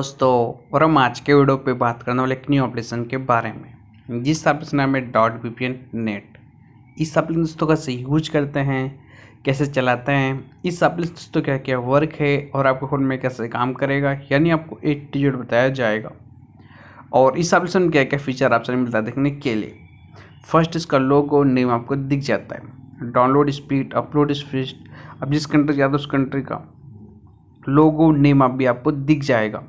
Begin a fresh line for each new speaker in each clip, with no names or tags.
दोस्तों और हम आज के वीडियो पे बात करने वाले एक न्यू ऑपरेशन के बारे में जिस ऑपरेशन नाम है डॉट वी नेट इस एप्लीकेशन दोस्तों कैसे यूज करते हैं कैसे चलाते हैं इस एप्लीकेशन दोस्तों क्या क्या वर्क है और आपके फ़ोन में कैसे काम करेगा यानी आपको एक टू जेड बताया जाएगा और इस एप्लीकेशन में क्या क्या फीचर आपसे मिलता है देखने के लिए फर्स्ट इसका लोगो नेम आपको दिख जाता है डाउनलोड स्पीड अपलोड स्पीड अब जिस कंट्री जाते उस कंट्री का लोगो नेम आप भी आपको दिख जाएगा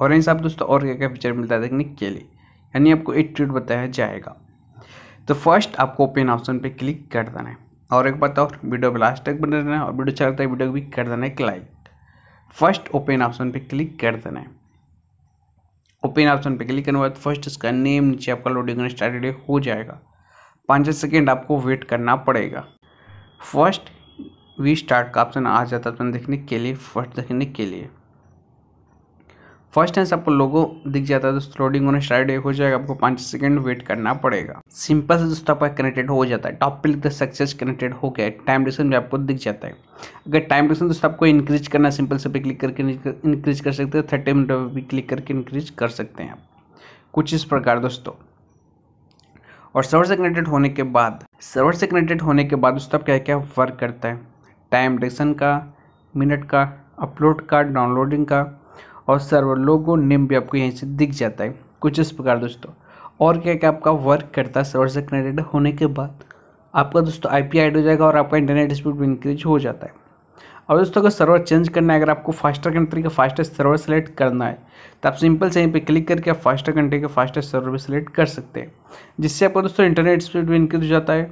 और इन सब दोस्तों और क्या क्या फीचर मिलता है देखने के लिए यानी आपको एक ट्वीट बताया जाएगा तो फर्स्ट आपको ओपन ऑप्शन पे क्लिक कर देना है और एक बात और वीडियो पर लास्ट तक बने रहना है और वीडियो चलता अच्छा है वीडियो भी कर देना है क्लाइक फर्स्ट ओपन ऑप्शन पर क्लिक कर देना है ओपन ऑप्शन पर क्लिक करने के बाद फर्स्ट इसका नेम नीचे आपका लोडिंग स्टार्टेड हो जाएगा पाँच सेकेंड आपको वेट करना पड़ेगा फर्स्ट वी स्टार्ट का ऑप्शन आ जाता है ऑप्शन देखने के लिए फर्स्ट देखने के लिए फर्स्ट टाइम आपको लोगो दिख जाता है दोस्तों लोडिंग होना स्टार्ट हो जाएगा आपको पाँच सेकंड वेट करना पड़ेगा सिंपल से दोस्तों आपका कनेक्टेड हो जाता है टॉप पे लिखते सक्सेस कनेक्टेड हो गया टाइम ड्यूरेशन भी आपको दिख जाता है अगर टाइम ड्यूरेशन दोस्तों आपको इंक्रीज करना सिंपल से पे क्लिक करके इंक्रीज कर सकते हैं थर्टी मिनट पर भी क्लिक करके इंक्रीज कर सकते हैं कुछ इस प्रकार दोस्तों और सर्वर से कनेक्टेड होने के बाद सर्वर से कनेक्टेड होने के बाद दोस्तों आप क्या क्या वर्क करता है टाइम ड्यूरेशन का मिनट का अपलोड का डाउनलोडिंग का और सर्वर लोगो नेम भी आपको यहीं से दिख जाता है कुछ इस प्रकार दोस्तों और क्या क्या आपका वर्क करता है सर्वर से कनेक्टेड होने के बाद आपका दोस्तों आई पी हो जाएगा और आपका इंटरनेट स्पीड भी इंक्रीज हो जाता है और दोस्तों अगर सर्वर चेंज करना है अगर आपको फास्टर कंट्री का फास्टेस्ट सर्वर सेलेक्ट करना है तो आप सिंपल से यहीं पे क्लिक करके आप फास्टर कंट्री का फास्टेस्ट सर्वर भी सिलेक्ट कर सकते हैं जिससे आपका दोस्तों इंटरनेट स्पीड भी इंक्रीज हो जाता है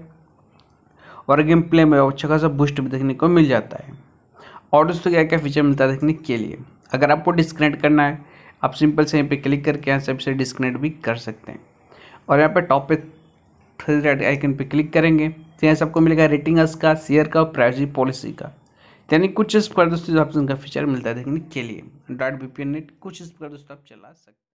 और गेम प्ले में अच्छा खासा बूस्ट भी देखने को मिल जाता है और दोस्तों क्या क्या फीचर मिलता है देखने के लिए अगर आपको डिस्कनेक्ट करना है आप सिंपल से यहाँ पे क्लिक करके यहाँ से इसे डिस्कनेक्ट भी कर सकते हैं और यहाँ पे टॉप पे थ्री रेड आइकन पे क्लिक करेंगे तो यहाँ से आपको मिलेगा रेटिंग का शेयर का और प्राइवेसी पॉलिसी का यानी कुछ इस प्रकार दोस्तों का फीचर मिलता है देखने के लिए डॉट एन नेट कुछ इस प्रकार दोस्तों आप चला सकते